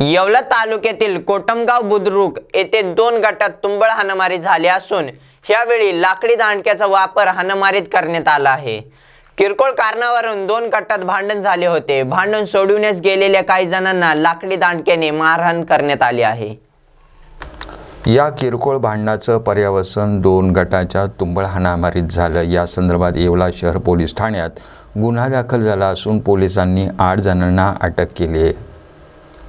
येवला तालुक्यातील कोटमगाव बुद्रुक येथे दोन गटात तुंबळ हाणामारी झाली असून यावेळी लाकडी दांडक्याचा वापर हाणामारीत करण्यात आला आहे किरकोळ कारणावरून दोन गटात भांडण झाले होते भांडण सोडविण्यास गेलेल्या काही जणांना लाकडी दांडक्याने मारहाण करण्यात आली आहे या किरकोळ भांडणाचं पर्यावसन दोन गटाच्या तुंबळ हाणामारीत झालं या संदर्भात येवला शहर पोलीस ठाण्यात गुन्हा दाखल झाला असून पोलिसांनी आठ जणांना अटक केली आहे